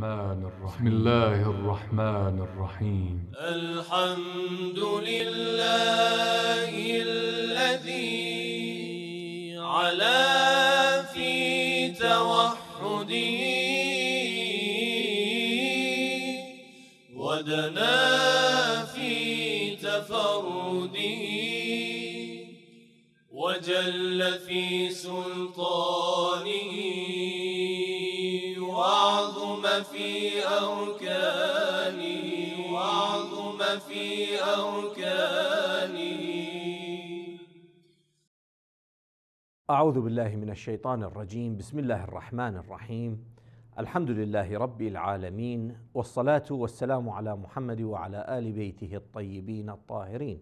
الرحمن الرحيم بسم الله الرحمن الرحيم الحمد لله الذي على في توحده ودنا في تفرده وجل في سلطانه أعوذ بالله من الشيطان الرجيم، بسم الله الرحمن الرحيم. الحمد لله رب العالمين والصلاة والسلام على محمد وعلى آل بيته الطيبين الطاهرين.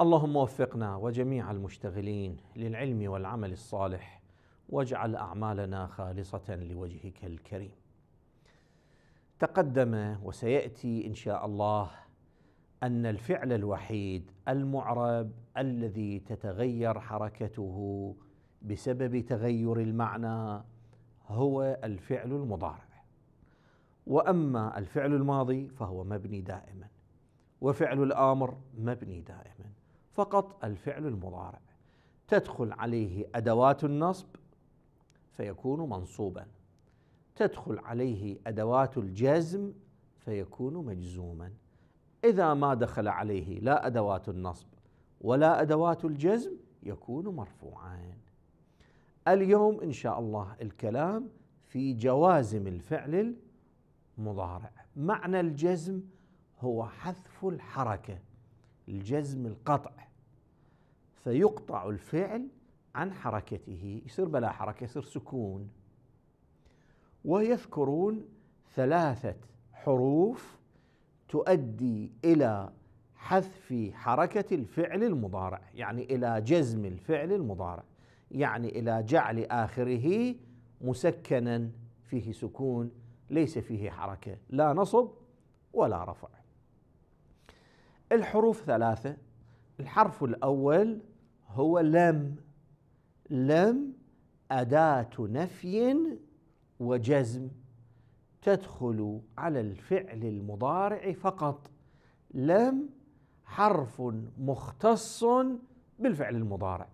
اللهم وفقنا وجميع المشتغلين للعلم والعمل الصالح، واجعل أعمالنا خالصة لوجهك الكريم. تقدم وسيأتي إن شاء الله ان الفعل الوحيد المعرب الذي تتغير حركته بسبب تغير المعنى هو الفعل المضارع واما الفعل الماضي فهو مبني دائما وفعل الامر مبني دائما فقط الفعل المضارع تدخل عليه ادوات النصب فيكون منصوبا تدخل عليه ادوات الجزم فيكون مجزوما اذا ما دخل عليه لا ادوات النصب ولا ادوات الجزم يكون مرفوعا اليوم ان شاء الله الكلام في جوازم الفعل المضارع معنى الجزم هو حذف الحركه الجزم القطع فيقطع الفعل عن حركته يصير بلا حركه يصير سكون ويذكرون ثلاثه حروف تؤدي الى حذف حركه الفعل المضارع يعني الى جزم الفعل المضارع يعني الى جعل اخره مسكنا فيه سكون ليس فيه حركه لا نصب ولا رفع الحروف ثلاثه الحرف الاول هو لم لم اداه نفي وجزم تدخل على الفعل المضارع فقط لم حرف مختص بالفعل المضارع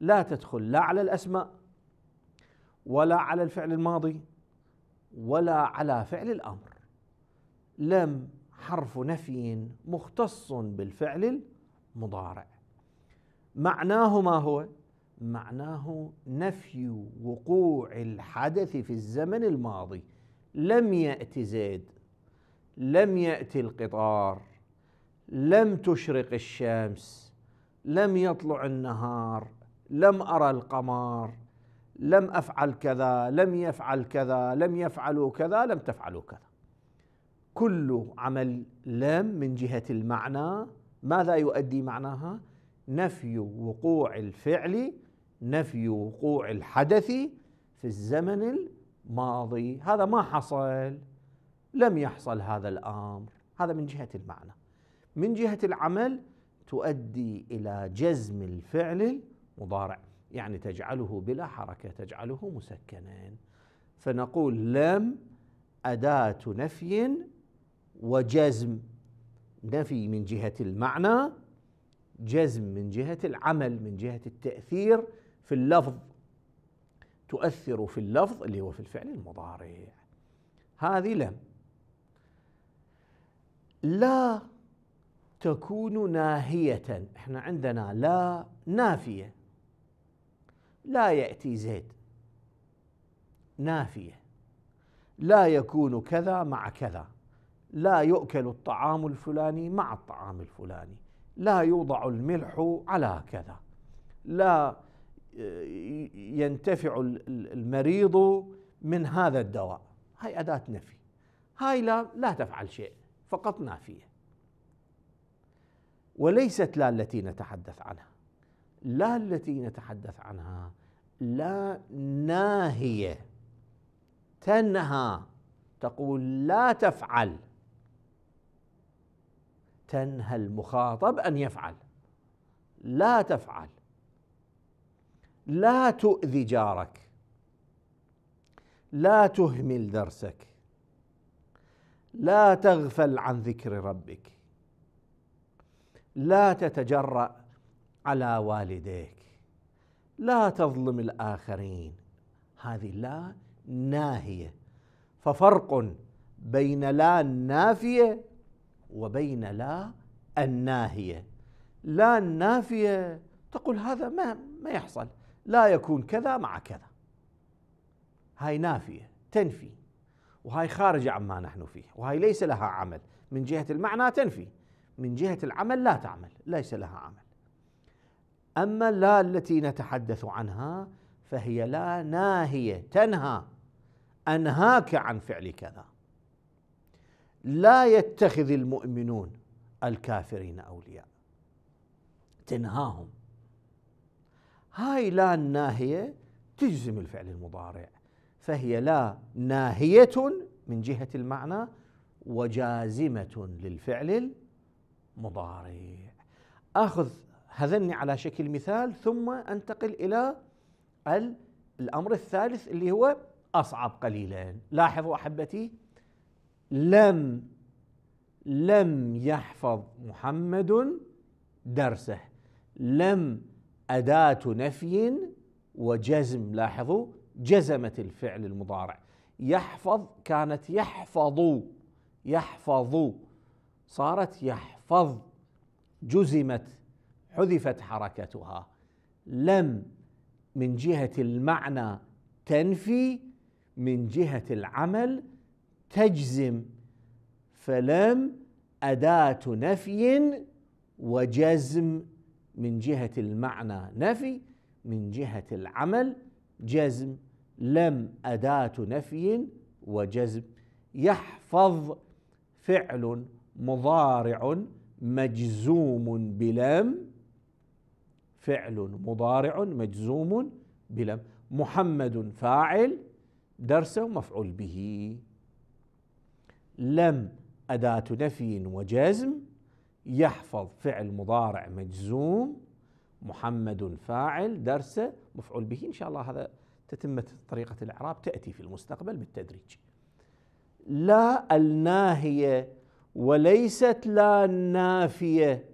لا تدخل لا على الاسماء ولا على الفعل الماضي ولا على فعل الامر لم حرف نفي مختص بالفعل المضارع معناه ما هو معناه نفي وقوع الحدث في الزمن الماضي لم يأتي زيد لم يأتي القطار لم تشرق الشمس لم يطلع النهار لم أرى القمر لم أفعل كذا لم يفعل كذا لم يفعلوا كذا لم تفعلوا كذا كل عمل لم من جهة المعنى ماذا يؤدي معناها نفي وقوع الفعل نفي وقوع الحدث في الزمن ماضي هذا ما حصل لم يحصل هذا الامر هذا من جهه المعنى من جهه العمل تؤدي الى جزم الفعل المضارع يعني تجعله بلا حركه تجعله مسكنا فنقول لم اداه نفي وجزم نفي من جهه المعنى جزم من جهه العمل من جهه التاثير في اللفظ تؤثر في اللفظ اللي هو في الفعل المضارع هذه لم لا تكون ناهية احنا عندنا لا نافية لا يأتي زيد نافية لا يكون كذا مع كذا لا يؤكل الطعام الفلاني مع الطعام الفلاني لا يوضع الملح على كذا لا ينتفع المريض من هذا الدواء هاي أداة نفي هاي لا, لا تفعل شيء فقط نافية وليست لا التي نتحدث عنها لا التي نتحدث عنها لا ناهية تنهى تقول لا تفعل تنهى المخاطب أن يفعل لا تفعل لا تؤذي جارك لا تهمل درسك لا تغفل عن ذكر ربك لا تتجرأ على والديك لا تظلم الآخرين هذه لا ناهية ففرق بين لا النافية وبين لا الناهية لا النافية تقول هذا ما ما يحصل لا يكون كذا مع كذا هاي نافية تنفي وهاي خارجة عما نحن فيه وهاي ليس لها عمل من جهة المعنى تنفي من جهة العمل لا تعمل ليس لها عمل أما لا التي نتحدث عنها فهي لا ناهية تنهى أنهاك عن فعل كذا لا يتخذ المؤمنون الكافرين أولياء تنهاهم هاي لا الناهيه تجزم الفعل المضارع فهي لا ناهيه من جهه المعنى وجازمه للفعل المضارع اخذ هذني على شكل مثال ثم انتقل الى الامر الثالث اللي هو اصعب قليلا لاحظوا احبتي لم لم يحفظ محمد درسه لم أداة نفي وجزم لاحظوا جزمت الفعل المضارع يحفظ كانت يحفظ يحفظ صارت يحفظ جزمت حذفت حركتها لم من جهة المعنى تنفي من جهة العمل تجزم فلم أداة نفي وجزم من جهة المعنى نفي من جهة العمل جزم لم أداة نفي وجزم يحفظ فعل مضارع مجزوم بلم فعل مضارع مجزوم بلم محمد فاعل درس مفعول به لم أداة نفي وجزم يحفظ فعل مضارع مجزوم محمد فاعل درسه مفعول به إن شاء الله هذا تتمة طريقة الإعراب تأتي في المستقبل بالتدريج لا الناهية وليست لا النافية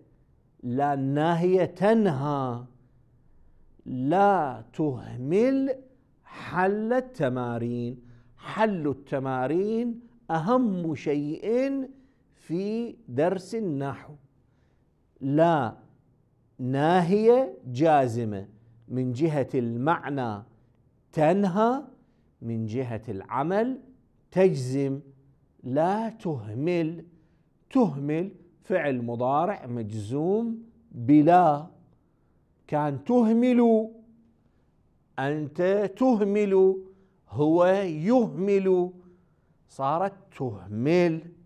لا الناهية تنهى لا تهمل حل التمارين حل التمارين أهم شيء في درس النحو لا ناهية جازمة من جهة المعنى تنهى من جهة العمل تجزم لا تهمل تهمل فعل مضارع مجزوم بلا كان تهمل أنت تهمل هو يهمل صارت تهمل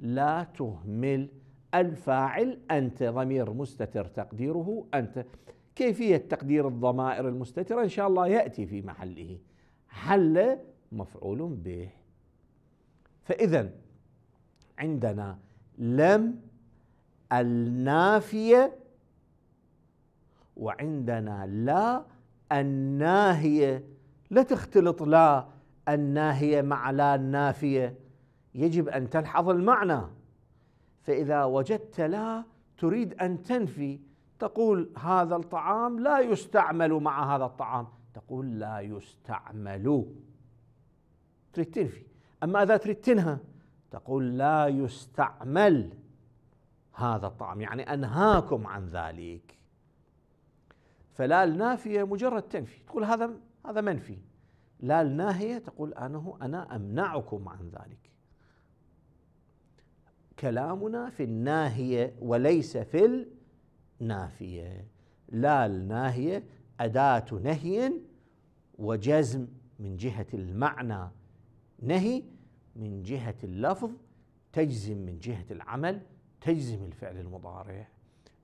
لا تهمل الفاعل أنت ضمير مستتر تقديره أنت كيفية تقدير الضمائر المستترة إن شاء الله يأتي في محله حل مفعول به فإذا عندنا لم النافية وعندنا لا الناهية لا تختلط لا الناهية مع لا النافية يجب ان تلحظ المعنى فاذا وجدت لا تريد ان تنفي تقول هذا الطعام لا يستعمل مع هذا الطعام تقول لا يستعمل تريد تنفي اما اذا تريد تنهى تقول لا يستعمل هذا الطعام يعني انهاكم عن ذلك فلا النافيه مجرد تنفي تقول هذا هذا منفي لا الناهيه تقول انه انا امنعكم عن ذلك كلامنا في الناهية وليس في النافية لا الناهية أداة نهي وجزم من جهة المعنى نهي من جهة اللفظ تجزم من جهة العمل تجزم الفعل المضارع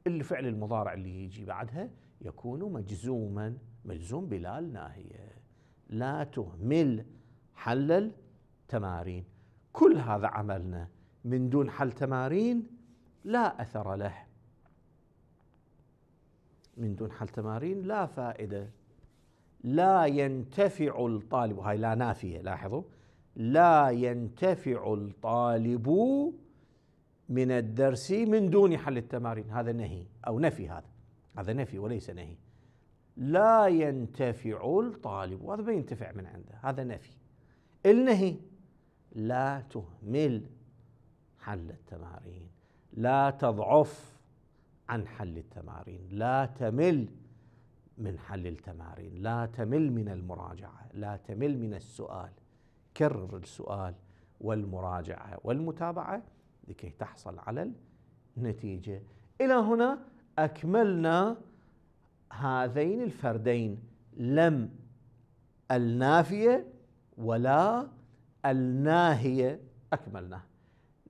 الفعل المضارع اللي يجي بعدها يكون مجزوما مجزوم بلا الناهية لا تهمل حلل تمارين كل هذا عملنا من دون حل تمارين لا اثر له من دون حل تمارين لا فائده لا ينتفع الطالب هاي لا نافيه لاحظوا لا ينتفع الطالب من الدرس من دون حل التمارين هذا نهي او نفي هذا هذا نفي وليس نهي لا ينتفع الطالب وهذا ما ينتفع من عنده هذا نفي النهي لا تهمل حل التمارين لا تضعف عن حل التمارين لا تمل من حل التمارين لا تمل من المراجعه لا تمل من السؤال كرر السؤال والمراجعه والمتابعه لكي تحصل على النتيجه الى هنا اكملنا هذين الفردين لم النافيه ولا الناهيه اكملناه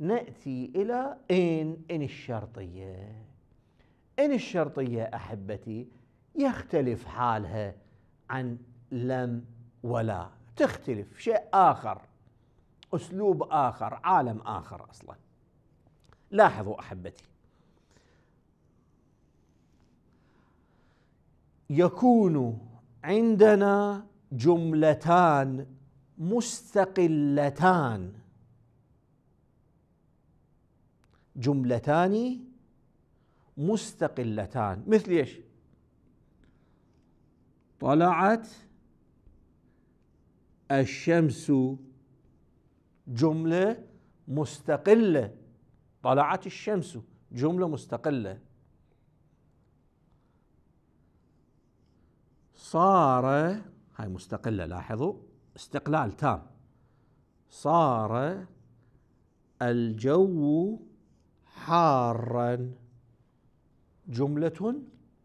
نأتي إلى إن إن الشرطية إن الشرطية أحبتي يختلف حالها عن لم ولا تختلف شيء آخر أسلوب آخر عالم آخر أصلا لاحظوا أحبتي يكون عندنا جملتان مستقلتان جملتان مستقلتان مثل ايش؟ طلعت الشمس جملة مستقلة طلعت الشمس جملة مستقلة صار هاي مستقلة لاحظوا استقلال تام صار الجو حارا جملة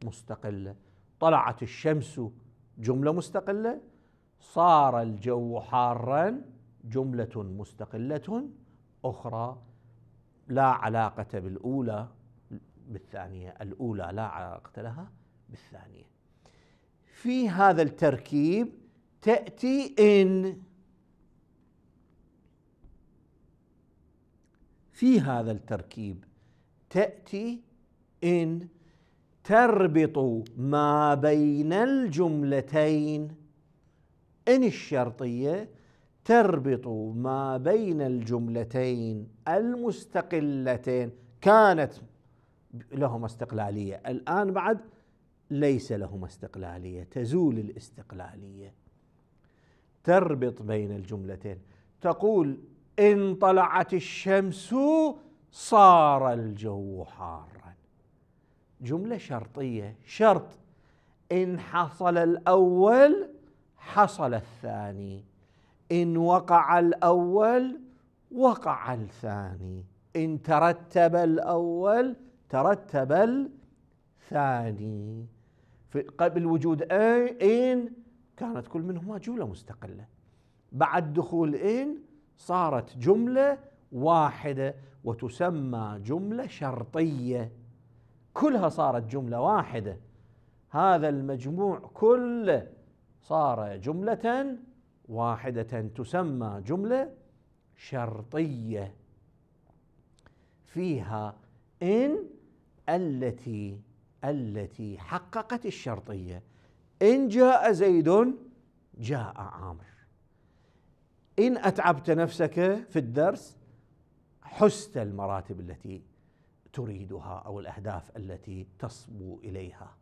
مستقلة طلعت الشمس جملة مستقلة صار الجو حارا جملة مستقلة أخرى لا علاقة بالأولى بالثانية الأولى لا علاقة لها بالثانية في هذا التركيب تأتي إن في هذا التركيب تاتي ان تربط ما بين الجملتين ان الشرطيه تربط ما بين الجملتين المستقلتين كانت لهما استقلاليه الان بعد ليس لهما استقلاليه تزول الاستقلاليه تربط بين الجملتين تقول إن طلعت الشمس صار الجو حارا جملة شرطية شرط إن حصل الأول حصل الثاني إن وقع الأول وقع الثاني إن ترتب الأول ترتب الثاني قبل وجود إن كانت كل منهما جملة مستقلة بعد دخول إن صارت جملة واحدة وتسمى جملة شرطية كلها صارت جملة واحدة هذا المجموع كله صار جملة واحدة تسمى جملة شرطية فيها إن التي التي حققت الشرطية إن جاء زيد جاء عامر إن أتعبت نفسك في الدرس حست المراتب التي تريدها أو الأهداف التي تصبو إليها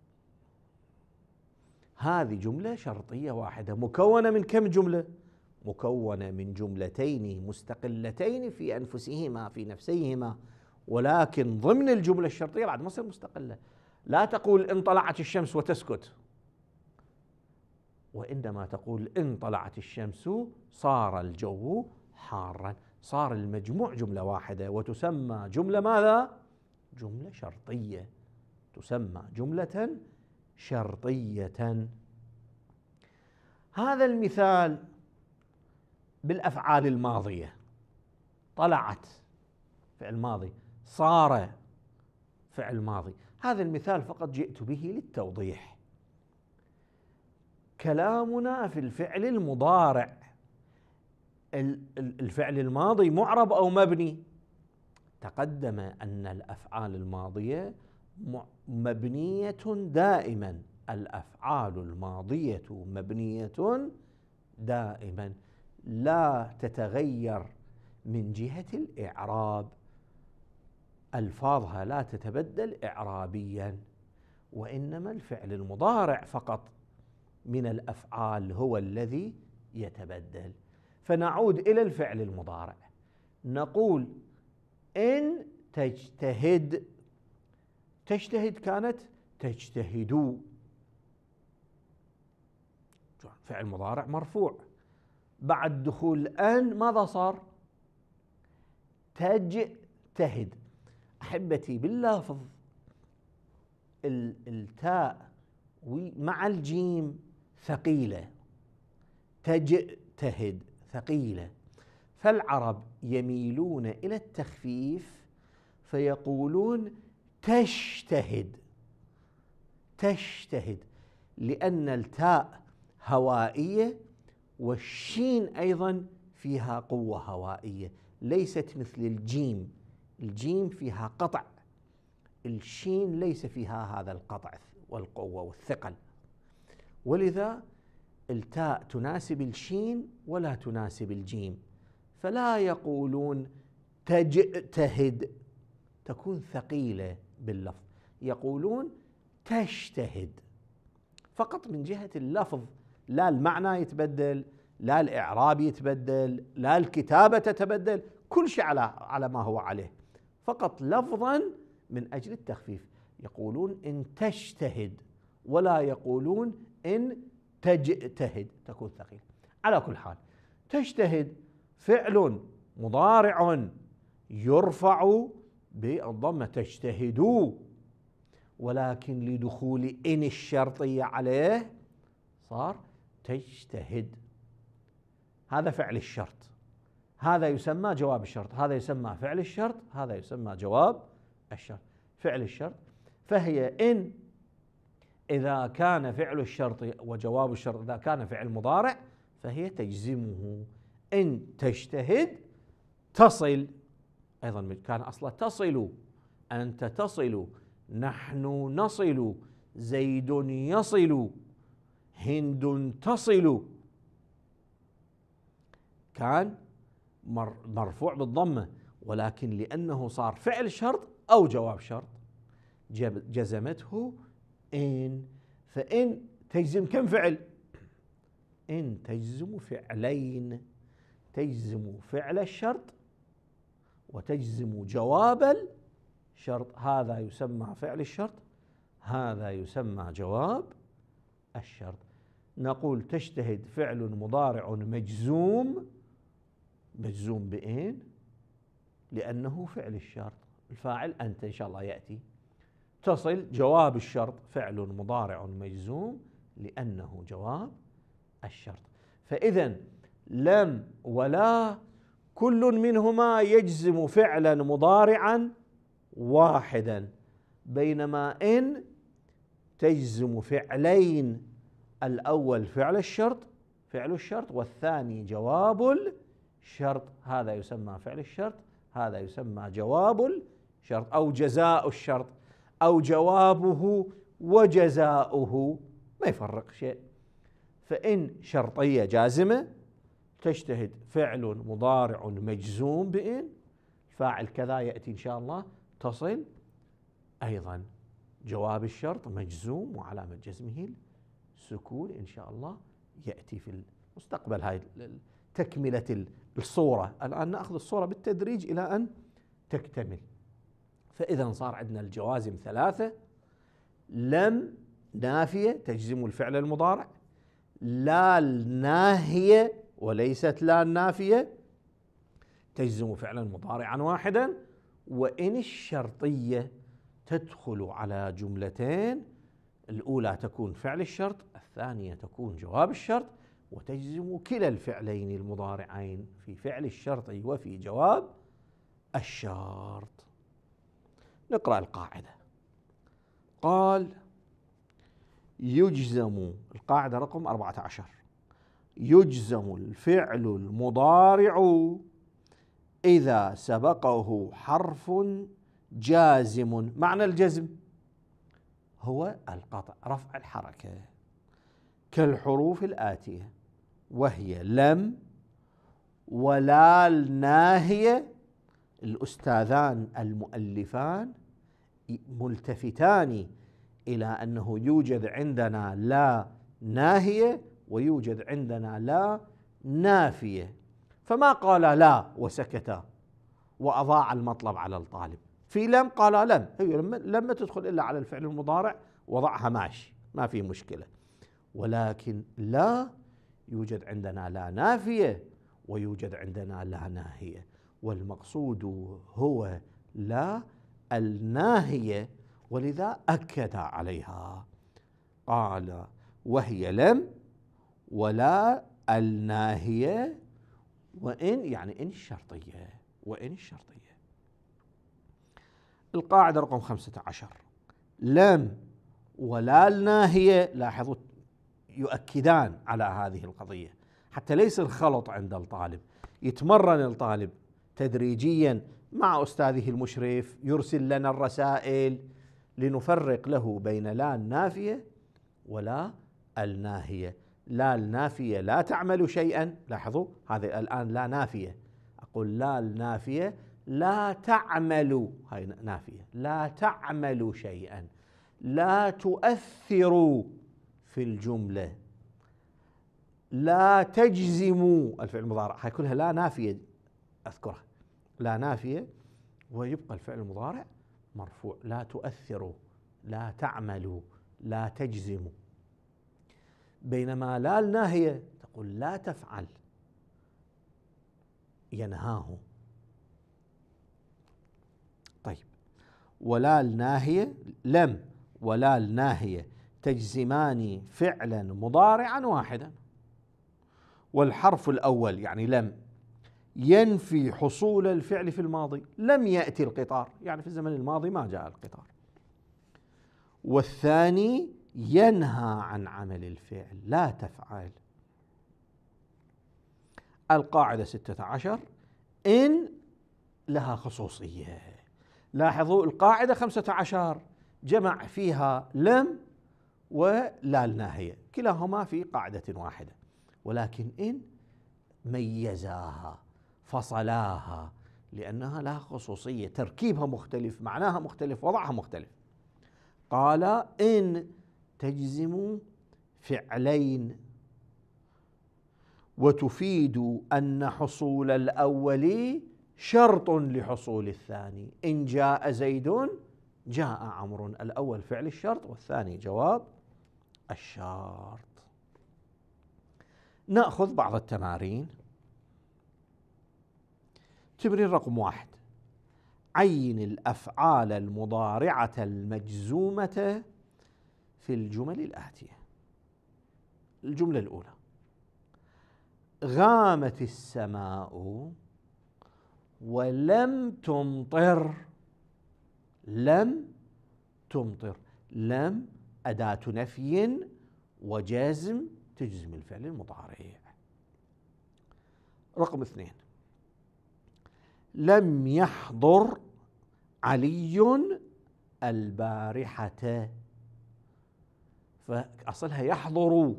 هذه جملة شرطية واحدة مكونة من كم جملة؟ مكونة من جملتين مستقلتين في أنفسهما في نفسيهما ولكن ضمن الجملة الشرطية بعد ما تصير مستقلة لا تقول إن طلعت الشمس وتسكت وإنما تقول إن طلعت الشمس صار الجو حارا صار المجموع جملة واحدة وتسمى جملة ماذا؟ جملة شرطية تسمى جملة شرطية هذا المثال بالأفعال الماضية طلعت فعل ماضي صار فعل ماضي هذا المثال فقط جئت به للتوضيح كلامنا في الفعل المضارع الفعل الماضي معرب او مبني تقدم ان الافعال الماضيه مبنيه دائما الافعال الماضيه مبنيه دائما لا تتغير من جهه الاعراب الفاظها لا تتبدل اعرابيا وانما الفعل المضارع فقط من الافعال هو الذي يتبدل فنعود الى الفعل المضارع نقول ان تجتهد تجتهد كانت تجتهدوا فعل مضارع مرفوع بعد دخول ان ماذا صار تجتهد احبتي باللافظ التاء مع الجيم ثقيلة تجتهد ثقيلة فالعرب يميلون إلى التخفيف فيقولون تجتهد تجتهد لأن التاء هوائية والشين أيضا فيها قوة هوائية ليست مثل الجيم الجيم فيها قطع الشين ليس فيها هذا القطع والقوة والثقل ولذا التاء تناسب الشين ولا تناسب الجيم فلا يقولون تجتهد تكون ثقيله باللفظ يقولون تجتهد فقط من جهه اللفظ لا المعنى يتبدل لا الاعراب يتبدل لا الكتابه تتبدل كل شيء على على ما هو عليه فقط لفظا من اجل التخفيف يقولون ان تجتهد ولا يقولون إن تجتهد تكون ثقيلة على كل حال تجتهد فعل مضارع يرفع بالضمة تجتهدوا ولكن لدخول إن الشرطية عليه صار تجتهد هذا فعل الشرط هذا يسمى جواب الشرط هذا يسمى فعل الشرط هذا يسمى جواب الشرط فعل الشرط فهي إن إذا كان فعل الشرط وجواب الشرط إذا كان فعل مضارع فهي تجزمه إن تجتهد تصل أيضا كان أصلا تصل أنت تصل نحن نصل زيد يصل هند تصل كان مرفوع بالضمه ولكن لانه صار فعل شرط او جواب شرط جزمته إن فإن تجزم كم فعل إن تجزم فعلين تجزم فعل الشرط وتجزم جواب الشرط هذا يسمى فعل الشرط هذا يسمى جواب الشرط نقول تجتهد فعل مضارع مجزوم مجزوم بإن لأنه فعل الشرط الفاعل أنت إن شاء الله يأتي تصل جواب الشرط فعل مضارع مجزوم لأنه جواب الشرط فإذا لم ولا كل منهما يجزم فعلا مضارعا واحدا بينما إن تجزم فعلين الأول فعل الشرط فعل الشرط والثاني جواب الشرط هذا يسمى فعل الشرط هذا يسمى جواب الشرط أو جزاء الشرط او جوابه وجزاؤه ما يفرق شيء فان شرطيه جازمه تجتهد فعل مضارع مجزوم بإن فاعل كذا يأتي إن شاء الله تصل أيضا جواب الشرط مجزوم وعلامة جزمه السكون إن شاء الله يأتي في المستقبل هاي تكملة الصورة الآن نأخذ الصورة بالتدريج إلى أن تكتمل فإذا صار عندنا الجوازم ثلاثة لم نافية تجزم الفعل المضارع لا الناهية وليست لا النافية تجزم فعلا مضارعا واحدا وإن الشرطية تدخل على جملتين الأولى تكون فعل الشرط الثانية تكون جواب الشرط وتجزم كلا الفعلين المضارعين في فعل الشرط وفي جواب الشرط نقرأ القاعدة قال يجزم القاعدة رقم 14 يجزم الفعل المضارع إذا سبقه حرف جازم معنى الجزم هو القطع رفع الحركة كالحروف الآتية وهي لم ولال ناهية الاستاذان المؤلفان ملتفتان الى انه يوجد عندنا لا ناهيه ويوجد عندنا لا نافيه فما قال لا وسكتا واضاع المطلب على الطالب في لم قال لم هي لم, لم تدخل الا على الفعل المضارع وضعها ماشي ما في مشكله ولكن لا يوجد عندنا لا نافيه ويوجد عندنا لا ناهيه والمقصود هو لا الناهيه ولذا اكد عليها قال وهي لم ولا الناهيه وان يعني ان الشرطيه وان الشرطيه القاعده رقم 15 لم ولا الناهيه لاحظوا يؤكدان على هذه القضيه حتى ليس الخلط عند الطالب يتمرن الطالب تدريجيا مع أستاذه المشرف يرسل لنا الرسائل لنفرق له بين لا النافية ولا الناهية لا النافية لا تعمل شيئا لاحظوا هذه الآن لا نافية أقول لا النافية لا تعمل هاي نافية لا تعمل شيئا لا تؤثر في الجملة لا تجزم الفعل المضارع هاي كلها لا نافية أذكرها لا نافية ويبقى الفعل المضارع مرفوع لا تؤثروا لا تعملوا لا تجزموا بينما لا الناهية تقول لا تفعل ينهاه طيب ولا الناهية لم ولا الناهية تجزمان فعلا مضارعا واحدا والحرف الأول يعني لم ينفي حصول الفعل في الماضي لم يأتي القطار يعني في الزمن الماضي ما جاء القطار والثاني ينهى عن عمل الفعل لا تفعل القاعدة ستة عشر إن لها خصوصية لاحظوا القاعدة خمسة عشر جمع فيها لم ولا الناهية كلاهما في قاعدة واحدة ولكن إن ميزاها فصلاها لأنها لها خصوصية تركيبها مختلف معناها مختلف وضعها مختلف قال إن تجزم فعلين وتفيد أن حصول الأول شرط لحصول الثاني إن جاء زيد جاء عمرو الأول فعل الشرط والثاني جواب الشرط نأخذ بعض التمارين تمرين رقم واحد عين الافعال المضارعه المجزومه في الجمل الاتيه الجمله الاولى غامت السماء ولم تمطر لم تمطر لم اداه نفي وجازم تجزم الفعل المضارع رقم اثنين لم يحضر علي البارحة فأصلها يحضر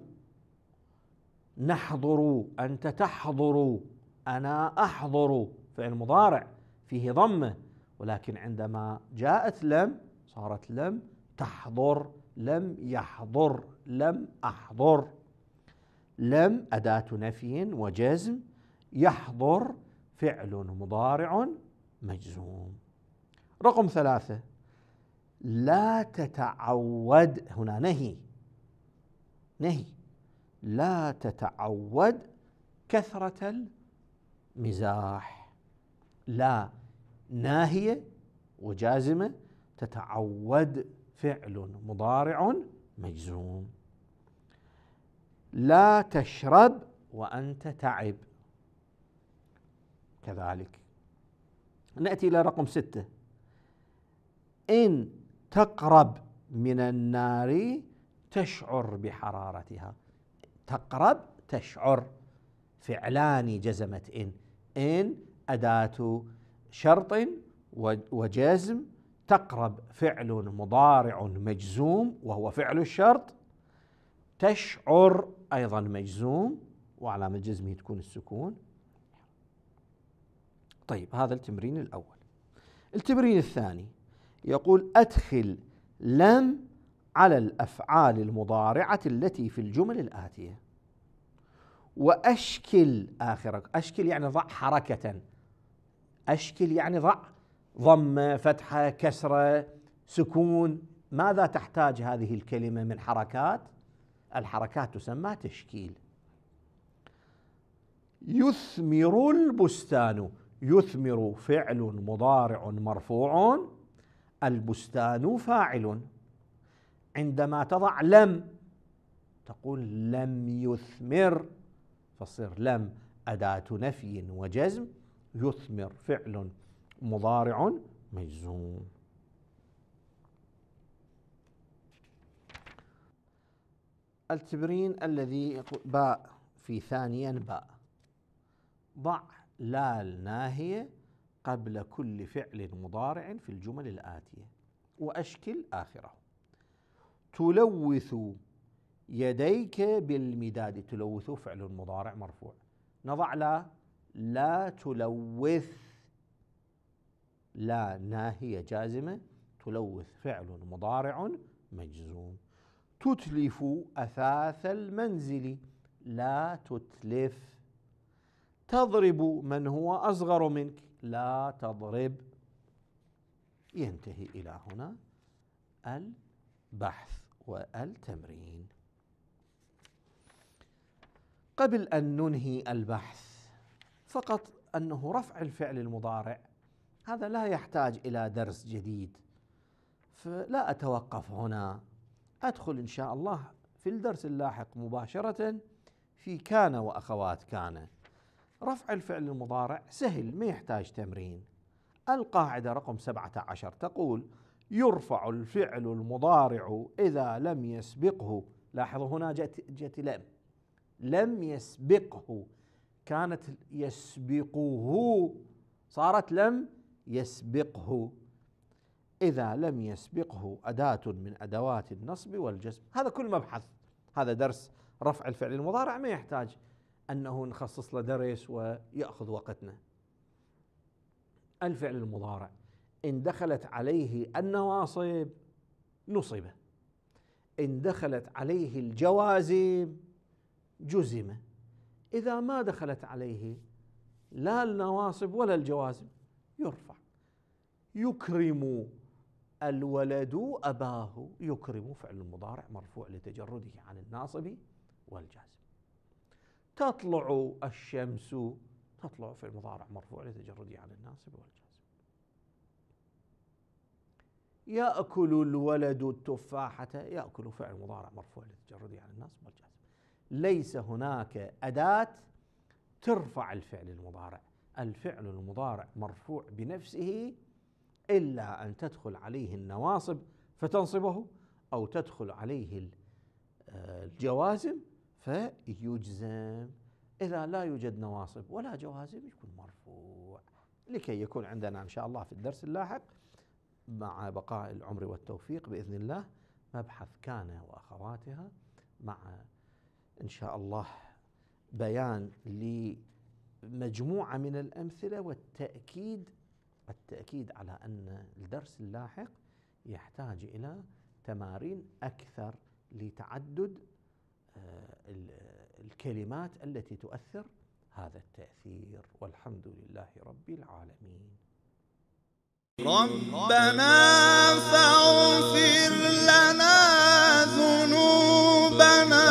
نحضر أنت تحضر أنا أحضر فعل مضارع فيه ضمة ولكن عندما جاءت لم صارت لم تحضر لم يحضر لم أحضر لم أداة نفي وجزم يحضر فعل مضارع مجزوم رقم ثلاثة لا تتعود هنا نهي نهي لا تتعود كثرة المزاح لا ناهية وجازمة تتعود فعل مضارع مجزوم لا تشرب وأنت تعب كذلك نأتي إلى رقم ستة إن تقرب من النار تشعر بحرارتها تقرب تشعر فعلان جزمة إن إن أداة شرط وجزم تقرب فعل مضارع مجزوم وهو فعل الشرط تشعر أيضا مجزوم وعلامة جزمه تكون السكون طيب هذا التمرين الأول التمرين الثاني يقول أدخل لم على الأفعال المضارعة التي في الجمل الآتية وأشكل آخرك أشكل يعني ضع حركة أشكل يعني ضع ضمة فتحة كسرة سكون ماذا تحتاج هذه الكلمة من حركات الحركات تسمى تشكيل يثمر البستان يثمر فعل مضارع مرفوع البستان فاعل عندما تضع لم تقول لم يثمر فصير لم أداة نفي وجزم يثمر فعل مضارع مجزوم التبرين الذي باء في ثانيا باء ضع لال ناهية قبل كل فعل مضارع في الجمل الآتية وأشكل آخره تلوث يديك بالمداد تلوث فعل مضارع مرفوع نضع لا لا تلوث لا ناهية جازمة تلوث فعل مضارع مجزوم تتلف أثاث المنزل لا تتلف تضرب من هو أصغر منك لا تضرب ينتهي إلى هنا البحث والتمرين قبل أن ننهي البحث فقط أنه رفع الفعل المضارع هذا لا يحتاج إلى درس جديد فلا أتوقف هنا أدخل إن شاء الله في الدرس اللاحق مباشرة في كان وأخوات كانت رفع الفعل المضارع سهل ما يحتاج تمرين القاعدة رقم 17 تقول يرفع الفعل المضارع إذا لم يسبقه لاحظوا هنا جاءت جت لم لم يسبقه كانت يسبقه صارت لم يسبقه إذا لم يسبقه أداة من أدوات النصب والجزم هذا كل مبحث هذا درس رفع الفعل المضارع ما يحتاج أنه نخصص له درس ويأخذ وقتنا الفعل المضارع إن دخلت عليه النواصب نصب إن دخلت عليه الجوازم جزم إذا ما دخلت عليه لا النواصب ولا الجوازم يرفع يكرم الولد أباه يكرم فعل المضارع مرفوع لتجرده عن الناصب والجازم تطلع الشمس تطلع في المضارع مرفوع لتجرده عن الناصب والجازم يأكل الولد التفاحة يأكل فعل مضارع مرفوع لتجرده عن الناصب والجازم ليس هناك أداة ترفع الفعل المضارع الفعل المضارع مرفوع بنفسه إلا أن تدخل عليه النواصب فتنصبه أو تدخل عليه آه، الجوازم فيجزم إذا لا يوجد نواصب ولا جوازم يكون مرفوع لكي يكون عندنا إن شاء الله في الدرس اللاحق مع بقاء العمر والتوفيق بإذن الله مبحث كان وأخواتها مع إن شاء الله بيان لمجموعة من الأمثلة والتأكيد التأكيد على أن الدرس اللاحق يحتاج إلى تمارين أكثر لتعدد آه، الكلمات التي تؤثر هذا التأثير والحمد لله رب العالمين ربنا فاغفر لنا ذنوبنا